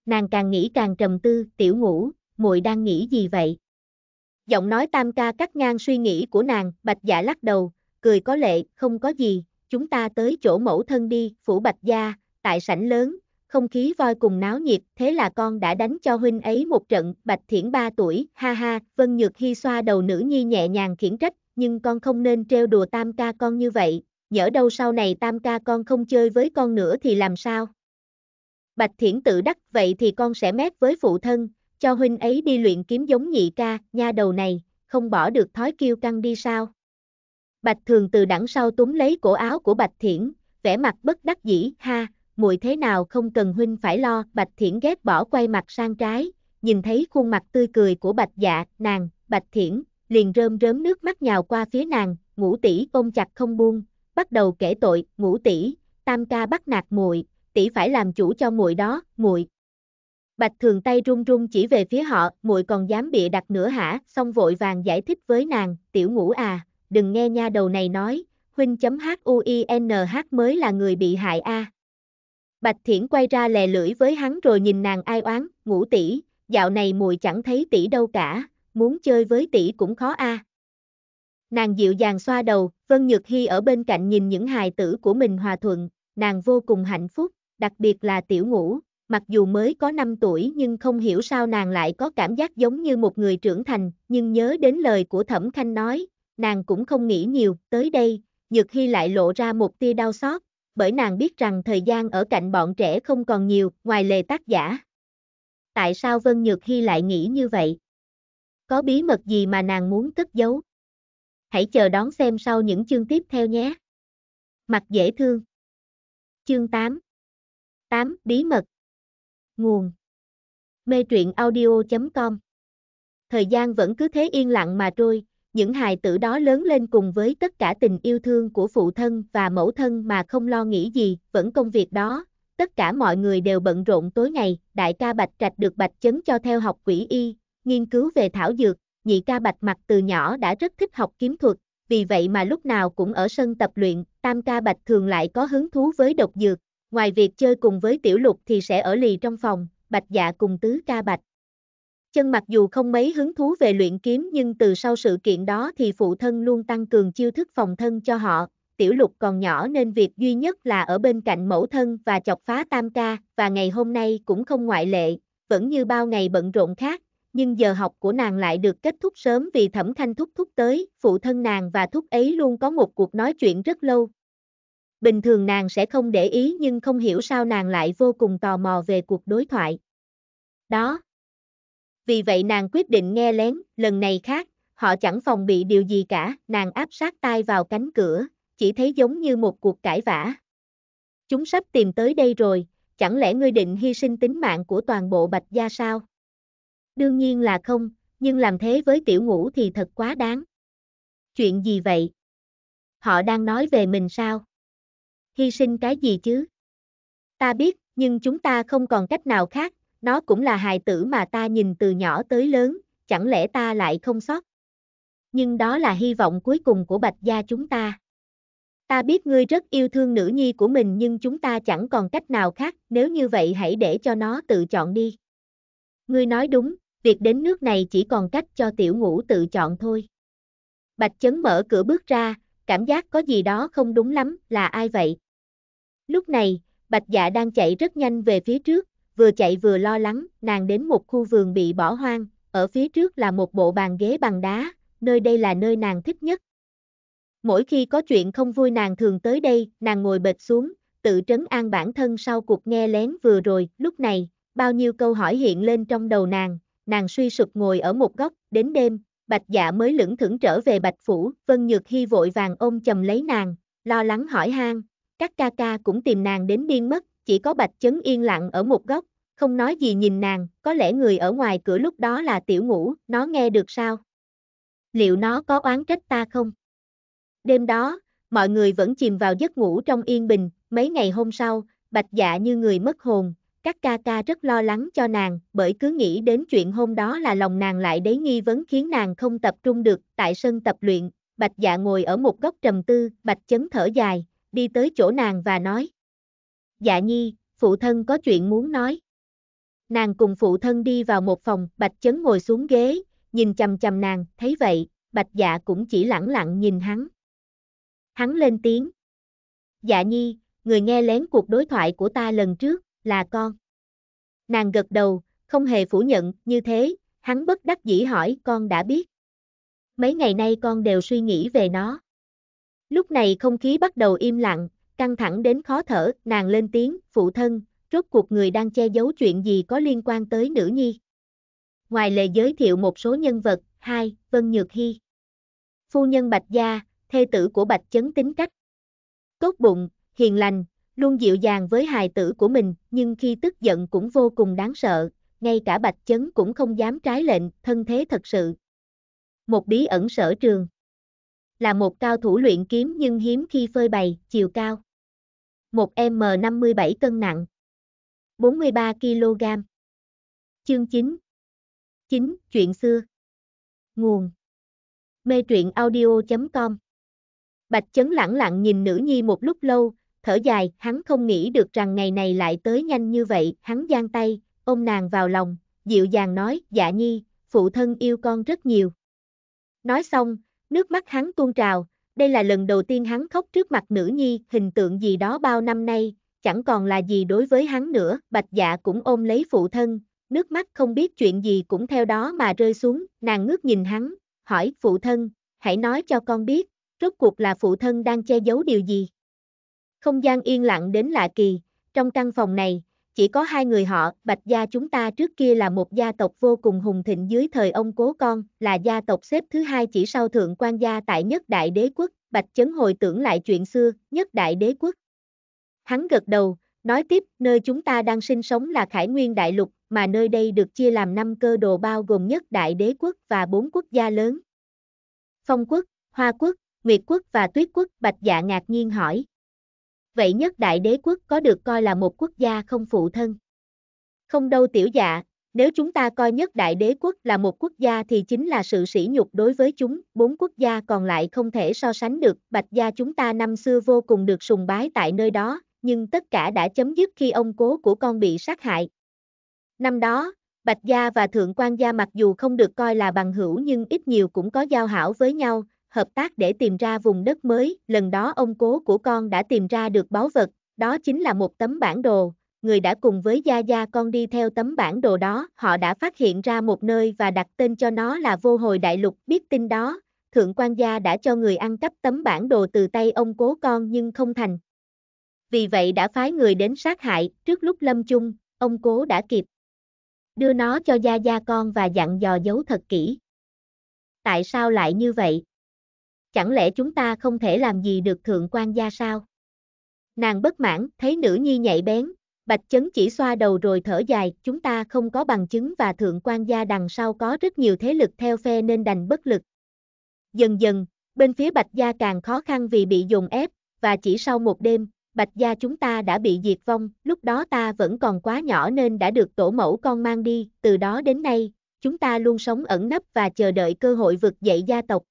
Nàng càng nghĩ càng trầm tư, tiểu ngủ, muội đang nghĩ gì vậy? Giọng nói tam ca cắt ngang suy nghĩ của nàng, bạch dạ lắc đầu, cười có lệ, không có gì, chúng ta tới chỗ mẫu thân đi, phủ bạch gia, tại sảnh lớn, không khí voi cùng náo nhiệt, thế là con đã đánh cho huynh ấy một trận, bạch thiển ba tuổi, ha ha, vân nhược hy xoa đầu nữ nhi nhẹ nhàng khiển trách, nhưng con không nên trêu đùa tam ca con như vậy, nhỡ đâu sau này tam ca con không chơi với con nữa thì làm sao? Bạch Thiển tự đắc vậy thì con sẽ mép với phụ thân, cho huynh ấy đi luyện kiếm giống nhị ca, nha đầu này, không bỏ được thói kiêu căng đi sao. Bạch Thường từ đằng sau túm lấy cổ áo của Bạch Thiển, vẻ mặt bất đắc dĩ, ha, muội thế nào không cần huynh phải lo, Bạch Thiển ghét bỏ quay mặt sang trái, nhìn thấy khuôn mặt tươi cười của Bạch Dạ, nàng, Bạch Thiển, liền rơm rớm nước mắt nhào qua phía nàng, ngũ tỷ ôm chặt không buông, bắt đầu kể tội, ngũ tỷ, tam ca bắt nạt muội, tỷ phải làm chủ cho muội đó, muội. Bạch Thường tay run run chỉ về phía họ, muội còn dám bịa đặt nữa hả? Xong vội vàng giải thích với nàng, "Tiểu Ngũ à, đừng nghe nha đầu này nói, huynh chấm h mới là người bị hại a." Bạch Thiển quay ra lè lưỡi với hắn rồi nhìn nàng ai oán, "Ngũ tỷ, dạo này muội chẳng thấy tỷ đâu cả, muốn chơi với tỷ cũng khó a." Nàng dịu dàng xoa đầu, Vân Nhược Hi ở bên cạnh nhìn những hài tử của mình hòa thuận, nàng vô cùng hạnh phúc, đặc biệt là tiểu ngũ, mặc dù mới có 5 tuổi nhưng không hiểu sao nàng lại có cảm giác giống như một người trưởng thành, nhưng nhớ đến lời của Thẩm Khanh nói, nàng cũng không nghĩ nhiều, tới đây, Nhược Hy lại lộ ra một tia đau xót, bởi nàng biết rằng thời gian ở cạnh bọn trẻ không còn nhiều, ngoài lề tác giả. Tại sao Vân Nhược Hy lại nghĩ như vậy? Có bí mật gì mà nàng muốn cất giấu? Hãy chờ đón xem sau những chương tiếp theo nhé. Mặt dễ thương. Chương 8 8. Bí mật Nguồn Mê truyện audio.com Thời gian vẫn cứ thế yên lặng mà trôi, những hài tử đó lớn lên cùng với tất cả tình yêu thương của phụ thân và mẫu thân mà không lo nghĩ gì, vẫn công việc đó, tất cả mọi người đều bận rộn tối ngày, đại ca Bạch Trạch được Bạch Chấn cho theo học quỷ y, nghiên cứu về thảo dược, nhị ca Bạch Mặt từ nhỏ đã rất thích học kiếm thuật, vì vậy mà lúc nào cũng ở sân tập luyện, tam ca Bạch thường lại có hứng thú với độc dược, Ngoài việc chơi cùng với tiểu lục thì sẽ ở lì trong phòng, bạch dạ cùng tứ ca bạch. Chân mặc dù không mấy hứng thú về luyện kiếm nhưng từ sau sự kiện đó thì phụ thân luôn tăng cường chiêu thức phòng thân cho họ. Tiểu lục còn nhỏ nên việc duy nhất là ở bên cạnh mẫu thân và chọc phá tam ca và ngày hôm nay cũng không ngoại lệ, vẫn như bao ngày bận rộn khác, nhưng giờ học của nàng lại được kết thúc sớm vì thẩm thanh thúc thúc tới, phụ thân nàng và thúc ấy luôn có một cuộc nói chuyện rất lâu, bình thường nàng sẽ không để ý nhưng không hiểu sao nàng lại vô cùng tò mò về cuộc đối thoại. Đó. Vì vậy nàng quyết định nghe lén, lần này khác, họ chẳng phòng bị điều gì cả, nàng áp sát tai vào cánh cửa, chỉ thấy giống như một cuộc cãi vã. Chúng sắp tìm tới đây rồi, chẳng lẽ ngươi định hy sinh tính mạng của toàn bộ bạch gia sao? Đương nhiên là không, nhưng làm thế với tiểu ngũ thì thật quá đáng. Chuyện gì vậy? Họ đang nói về mình sao? hy sinh cái gì chứ? Ta biết, nhưng chúng ta không còn cách nào khác, nó cũng là hài tử mà ta nhìn từ nhỏ tới lớn, chẳng lẽ ta lại không sót? Nhưng đó là hy vọng cuối cùng của Bạch gia chúng ta. Ta biết ngươi rất yêu thương nữ nhi của mình nhưng chúng ta chẳng còn cách nào khác, nếu như vậy hãy để cho nó tự chọn đi. Ngươi nói đúng, việc đến nước này chỉ còn cách cho tiểu ngũ tự chọn thôi. Bạch chấn mở cửa bước ra, cảm giác có gì đó không đúng lắm, là ai vậy? Lúc này, Bạch Dạ đang chạy rất nhanh về phía trước, vừa chạy vừa lo lắng, nàng đến một khu vườn bị bỏ hoang, ở phía trước là một bộ bàn ghế bằng đá, nơi đây là nơi nàng thích nhất. Mỗi khi có chuyện không vui nàng thường tới đây, nàng ngồi bệt xuống, tự trấn an bản thân sau cuộc nghe lén vừa rồi, lúc này, bao nhiêu câu hỏi hiện lên trong đầu nàng, nàng suy sụp ngồi ở một góc, đến đêm, bạch dạ mới lững thững trở về bạch phủ, Vân Nhược Hy vội vàng ôm chầm lấy nàng, lo lắng hỏi han, các ca ca cũng tìm nàng đến điên mất, chỉ có Bạch Chấn yên lặng ở một góc, không nói gì nhìn nàng, có lẽ người ở ngoài cửa lúc đó là tiểu ngủ, nó nghe được sao? Liệu nó có oán trách ta không? Đêm đó, mọi người vẫn chìm vào giấc ngủ trong yên bình, mấy ngày hôm sau, Bạch Dạ như người mất hồn, các ca ca rất lo lắng cho nàng, bởi cứ nghĩ đến chuyện hôm đó là lòng nàng lại đấy nghi vấn khiến nàng không tập trung được tại sân tập luyện. Bạch dạ ngồi ở một góc trầm tư, bạch chấn thở dài, đi tới chỗ nàng và nói. Dạ nhi, phụ thân có chuyện muốn nói. Nàng cùng phụ thân đi vào một phòng, bạch chấn ngồi xuống ghế, nhìn chầm chầm nàng, thấy vậy, bạch dạ cũng chỉ lẳng lặng nhìn hắn. Hắn lên tiếng. Dạ nhi, người nghe lén cuộc đối thoại của ta lần trước, là con. Nàng gật đầu, không hề phủ nhận, như thế, hắn bất đắc dĩ hỏi con đã biết. Mấy ngày nay con đều suy nghĩ về nó. Lúc này không khí bắt đầu im lặng, căng thẳng đến khó thở, nàng lên tiếng, phụ thân, rốt cuộc người đang che giấu chuyện gì có liên quan tới nữ nhi. Ngoài lề giới thiệu một số nhân vật, hai, Vân Nhược Hy. Phu nhân Bạch Gia, thê tử của Bạch Chấn tính cách. Tốt bụng, hiền lành, luôn dịu dàng với hài tử của mình, nhưng khi tức giận cũng vô cùng đáng sợ, ngay cả Bạch Chấn cũng không dám trái lệnh, thân thế thật sự. Một bí ẩn sở trường là một cao thủ luyện kiếm nhưng hiếm khi phơi bày, chiều cao. 1M57 cân nặng. 43 kg. Chương 9. 9. Chuyện xưa. Nguồn. Mê truyện audio.com Bạch Chấn lẳng lặng nhìn nữ nhi một lúc lâu, thở dài, hắn không nghĩ được rằng ngày này lại tới nhanh như vậy, hắn giang tay, ôm nàng vào lòng, dịu dàng nói, dạ nhi, phụ thân yêu con rất nhiều. Nói xong, nước mắt hắn tuôn trào, đây là lần đầu tiên hắn khóc trước mặt nữ nhi, hình tượng gì đó bao năm nay, chẳng còn là gì đối với hắn nữa, bạch dạ cũng ôm lấy phụ thân, nước mắt không biết chuyện gì cũng theo đó mà rơi xuống, nàng ngước nhìn hắn, hỏi phụ thân, hãy nói cho con biết, rốt cuộc là phụ thân đang che giấu điều gì. Không gian yên lặng đến lạ kỳ, trong căn phòng này, chỉ có hai người họ, Bạch gia chúng ta trước kia là một gia tộc vô cùng hùng thịnh dưới thời ông cố con, là gia tộc xếp thứ hai chỉ sau thượng quan gia tại nhất đại đế quốc, Bạch chấn hồi tưởng lại chuyện xưa, nhất đại đế quốc. Hắn gật đầu, nói tiếp, nơi chúng ta đang sinh sống là Khải Nguyên Đại Lục, mà nơi đây được chia làm năm cơ đồ bao gồm nhất đại đế quốc và bốn quốc gia lớn. Phong quốc, Hoa quốc, Nguyệt quốc và Tuyết quốc, Bạch dạ ngạc nhiên hỏi vậy nhất đại đế quốc có được coi là một quốc gia không phụ thân. Không đâu tiểu dạ, nếu chúng ta coi nhất đại đế quốc là một quốc gia thì chính là sự sỉ nhục đối với chúng, bốn quốc gia còn lại không thể so sánh được, bạch gia chúng ta năm xưa vô cùng được sùng bái tại nơi đó, nhưng tất cả đã chấm dứt khi ông cố của con bị sát hại. Năm đó, Bạch Gia và Thượng quan Gia mặc dù không được coi là bằng hữu nhưng ít nhiều cũng có giao hảo với nhau, hợp tác để tìm ra vùng đất mới, lần đó ông cố của con đã tìm ra được báu vật, đó chính là một tấm bản đồ, người đã cùng với Gia Gia con đi theo tấm bản đồ đó, họ đã phát hiện ra một nơi và đặt tên cho nó là Vô Hồi Đại Lục, biết tin đó, Thượng quan Gia đã cho người ăn cắp tấm bản đồ từ tay ông cố con nhưng không thành. Vì vậy đã phái người đến sát hại, trước lúc lâm chung, ông cố đã kịp. Đưa nó cho Gia Gia con và dặn dò giấu thật kỹ. Tại sao lại như vậy? chẳng lẽ chúng ta không thể làm gì được thượng quan gia sao? Nàng bất mãn, thấy nữ nhi nhạy bén, bạch chấn chỉ xoa đầu rồi thở dài, chúng ta không có bằng chứng và thượng quan gia đằng sau có rất nhiều thế lực theo phe nên đành bất lực. Dần dần, bên phía bạch gia càng khó khăn vì bị dùng ép, và chỉ sau một đêm, bạch gia chúng ta đã bị diệt vong, lúc đó ta vẫn còn quá nhỏ nên đã được tổ mẫu con mang đi, từ đó đến nay, chúng ta luôn sống ẩn nấp và chờ đợi cơ hội vực dậy gia tộc,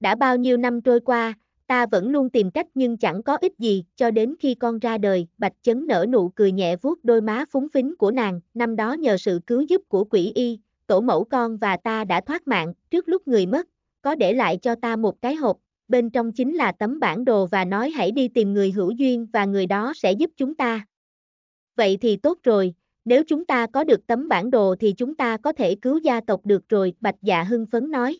đã bao nhiêu năm trôi qua, ta vẫn luôn tìm cách nhưng chẳng có ích gì, cho đến khi con ra đời, Bạch Chấn nở nụ cười nhẹ vuốt đôi má phúng phính của nàng, năm đó nhờ sự cứu giúp của quỷ y, tổ mẫu con và ta đã thoát mạng, trước lúc người mất, có để lại cho ta một cái hộp, bên trong chính là tấm bản đồ và nói hãy đi tìm người hữu duyên và người đó sẽ giúp chúng ta. Vậy thì tốt rồi, nếu chúng ta có được tấm bản đồ thì chúng ta có thể cứu gia tộc được rồi, Bạch Dạ hưng phấn nói.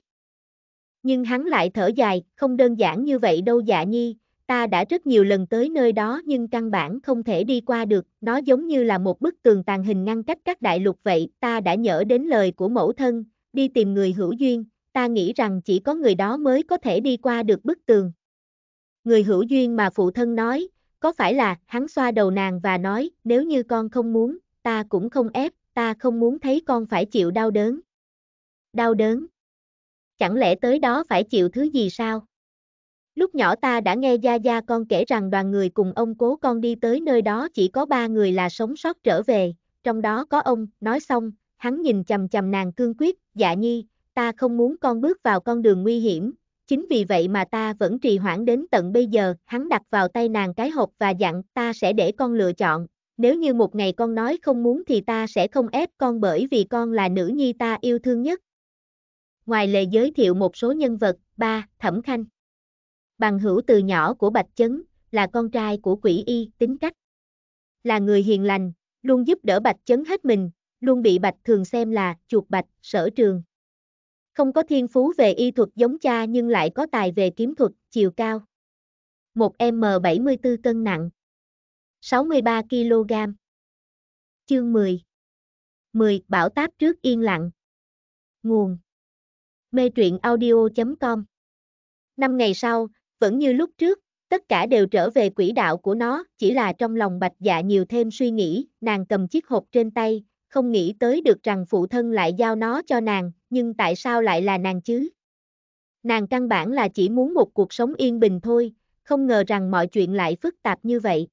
Nhưng hắn lại thở dài, không đơn giản như vậy đâu dạ nhi, ta đã rất nhiều lần tới nơi đó nhưng căn bản không thể đi qua được, nó giống như là một bức tường tàn hình ngăn cách các đại lục vậy, ta đã nhớ đến lời của mẫu thân, đi tìm người hữu duyên, ta nghĩ rằng chỉ có người đó mới có thể đi qua được bức tường. Người hữu duyên mà phụ thân nói, có phải là hắn xoa đầu nàng và nói, nếu như con không muốn, ta cũng không ép, ta không muốn thấy con phải chịu đau đớn. Đau đớn chẳng lẽ tới đó phải chịu thứ gì sao? Lúc nhỏ ta đã nghe Gia Gia con kể rằng đoàn người cùng ông cố con đi tới nơi đó chỉ có ba người là sống sót trở về, trong đó có ông, nói xong, hắn nhìn chầm chầm nàng cương quyết, dạ nhi, ta không muốn con bước vào con đường nguy hiểm, chính vì vậy mà ta vẫn trì hoãn đến tận bây giờ, hắn đặt vào tay nàng cái hộp và dặn ta sẽ để con lựa chọn, nếu như một ngày con nói không muốn thì ta sẽ không ép con bởi vì con là nữ nhi ta yêu thương nhất, ngoài lề giới thiệu một số nhân vật, ba, Thẩm Khanh. Bằng hữu từ nhỏ của Bạch Chấn, là con trai của quỷ y, tính cách. Là người hiền lành, luôn giúp đỡ Bạch Chấn hết mình, luôn bị Bạch thường xem là chuột Bạch, sở trường. Không có thiên phú về y thuật giống cha nhưng lại có tài về kiếm thuật, chiều cao. Một M74 cân nặng. 63 kg. Chương 10. 10. Bảo táp trước yên lặng. Nguồn mê truyện audio.com. Năm ngày sau, vẫn như lúc trước, tất cả đều trở về quỹ đạo của nó, chỉ là trong lòng bạch dạ nhiều thêm suy nghĩ, nàng cầm chiếc hộp trên tay, không nghĩ tới được rằng phụ thân lại giao nó cho nàng, nhưng tại sao lại là nàng chứ? Nàng căn bản là chỉ muốn một cuộc sống yên bình thôi, không ngờ rằng mọi chuyện lại phức tạp như vậy.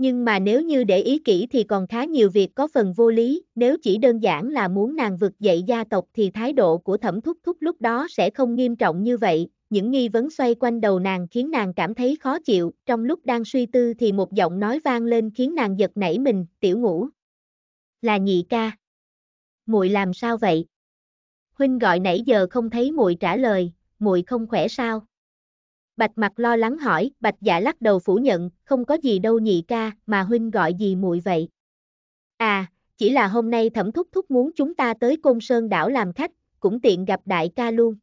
Nhưng mà nếu như để ý kỹ thì còn khá nhiều việc có phần vô lý, nếu chỉ đơn giản là muốn nàng vực dậy gia tộc thì thái độ của thẩm thúc thúc lúc đó sẽ không nghiêm trọng như vậy, những nghi vấn xoay quanh đầu nàng khiến nàng cảm thấy khó chịu, trong lúc đang suy tư thì một giọng nói vang lên khiến nàng giật nảy mình, tiểu ngủ. Là nhị ca. muội làm sao vậy? Huynh gọi nãy giờ không thấy muội trả lời, muội không khỏe sao? Bạch mặt lo lắng hỏi, bạch dạ lắc đầu phủ nhận, không có gì đâu nhị ca, mà huynh gọi gì muội vậy. À, chỉ là hôm nay thẩm thúc thúc muốn chúng ta tới Côn Sơn đảo làm khách, cũng tiện gặp đại ca luôn.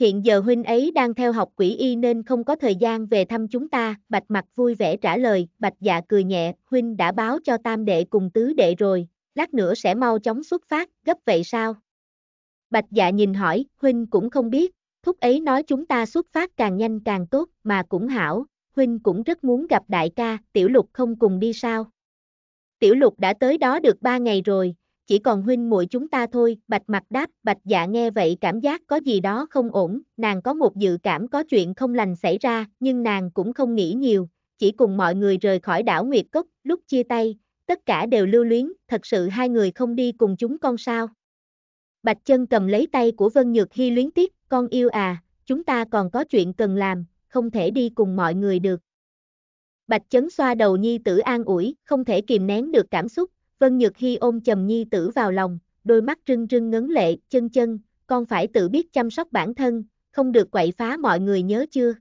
Hiện giờ huynh ấy đang theo học quỷ y nên không có thời gian về thăm chúng ta, bạch mặt vui vẻ trả lời, bạch dạ cười nhẹ, huynh đã báo cho tam đệ cùng tứ đệ rồi, lát nữa sẽ mau chóng xuất phát, gấp vậy sao? Bạch dạ nhìn hỏi, huynh cũng không biết, Thúc ấy nói chúng ta xuất phát càng nhanh càng tốt, mà cũng hảo, huynh cũng rất muốn gặp đại ca, tiểu lục không cùng đi sao. Tiểu lục đã tới đó được ba ngày rồi, chỉ còn huynh muội chúng ta thôi, bạch mặt đáp, bạch dạ nghe vậy cảm giác có gì đó không ổn, nàng có một dự cảm có chuyện không lành xảy ra, nhưng nàng cũng không nghĩ nhiều, chỉ cùng mọi người rời khỏi đảo Nguyệt Cốc, lúc chia tay, tất cả đều lưu luyến, thật sự hai người không đi cùng chúng con sao. Bạch chân cầm lấy tay của Vân Nhược Hy luyến tiếc, con yêu à, chúng ta còn có chuyện cần làm, không thể đi cùng mọi người được. Bạch chấn xoa đầu nhi tử an ủi, không thể kìm nén được cảm xúc, Vân Nhược Hy ôm chầm nhi tử vào lòng, đôi mắt rưng rưng ngấn lệ, chân chân, con phải tự biết chăm sóc bản thân, không được quậy phá mọi người nhớ chưa.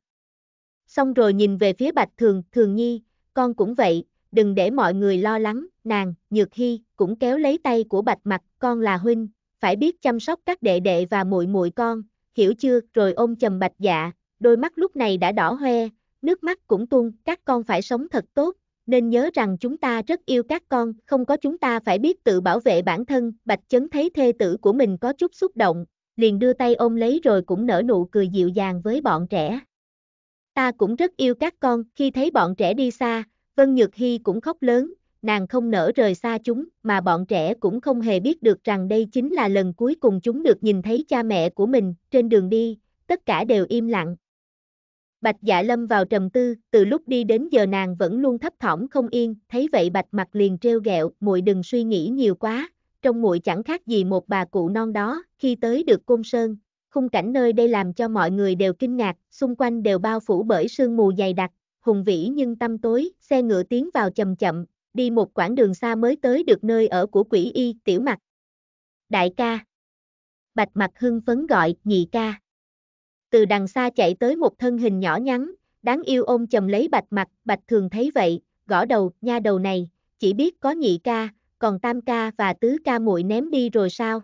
Xong rồi nhìn về phía Bạch Thường, Thường Nhi, con cũng vậy, đừng để mọi người lo lắng, nàng, Nhược Hy, cũng kéo lấy tay của Bạch Mặt, con là huynh, phải biết chăm sóc các đệ đệ và muội muội con, hiểu chưa, rồi ôm chầm bạch dạ, đôi mắt lúc này đã đỏ hoe, nước mắt cũng tuôn, các con phải sống thật tốt, nên nhớ rằng chúng ta rất yêu các con, không có chúng ta phải biết tự bảo vệ bản thân, bạch chấn thấy thê tử của mình có chút xúc động, liền đưa tay ôm lấy rồi cũng nở nụ cười dịu dàng với bọn trẻ. Ta cũng rất yêu các con, khi thấy bọn trẻ đi xa, Vân Nhược Hy cũng khóc lớn, nàng không nỡ rời xa chúng, mà bọn trẻ cũng không hề biết được rằng đây chính là lần cuối cùng chúng được nhìn thấy cha mẹ của mình, trên đường đi, tất cả đều im lặng. Bạch Dạ Lâm vào trầm tư, từ lúc đi đến giờ nàng vẫn luôn thấp thỏm không yên, thấy vậy Bạch Mặt liền treo gẹo "Muội đừng suy nghĩ nhiều quá, trong muội chẳng khác gì một bà cụ non đó." Khi tới được Côn Sơn, khung cảnh nơi đây làm cho mọi người đều kinh ngạc, xung quanh đều bao phủ bởi sương mù dày đặc, hùng vĩ nhưng tăm tối, xe ngựa tiến vào chậm chậm, đi một quãng đường xa mới tới được nơi ở của quỷ y tiểu mặt. Đại ca. Bạch mặt hưng phấn gọi, nhị ca. Từ đằng xa chạy tới một thân hình nhỏ nhắn, đáng yêu ôm chầm lấy bạch mặt, bạch thường thấy vậy, gõ đầu, nha đầu này, chỉ biết có nhị ca, còn tam ca và tứ ca muội ném đi rồi sao?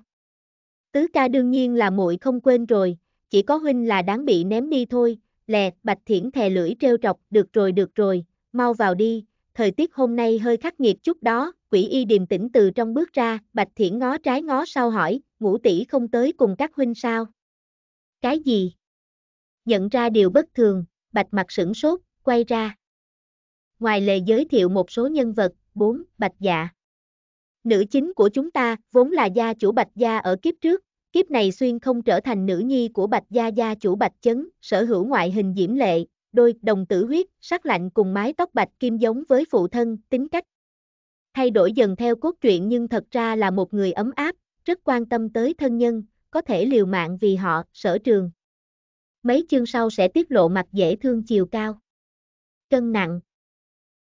Tứ ca đương nhiên là muội không quên rồi, chỉ có huynh là đáng bị ném đi thôi, lẹ, bạch thiển thè lưỡi trêu trọc, được rồi được rồi, mau vào đi, thời tiết hôm nay hơi khắc nghiệt chút đó, quỷ y điềm tĩnh từ trong bước ra, bạch thiển ngó trái ngó sau hỏi, ngũ tỷ không tới cùng các huynh sao? Cái gì? Nhận ra điều bất thường, bạch mặt sửng sốt, quay ra. Ngoài lề giới thiệu một số nhân vật, bốn Bạch dạ. Nữ chính của chúng ta, vốn là gia chủ bạch gia ở kiếp trước, kiếp này xuyên không trở thành nữ nhi của bạch gia gia chủ bạch chấn, sở hữu ngoại hình diễm lệ, đôi đồng tử huyết, sắc lạnh cùng mái tóc bạch kim giống với phụ thân, tính cách. Thay đổi dần theo cốt truyện nhưng thật ra là một người ấm áp, rất quan tâm tới thân nhân, có thể liều mạng vì họ, sở trường. Mấy chương sau sẽ tiết lộ mặt dễ thương chiều cao. Cân nặng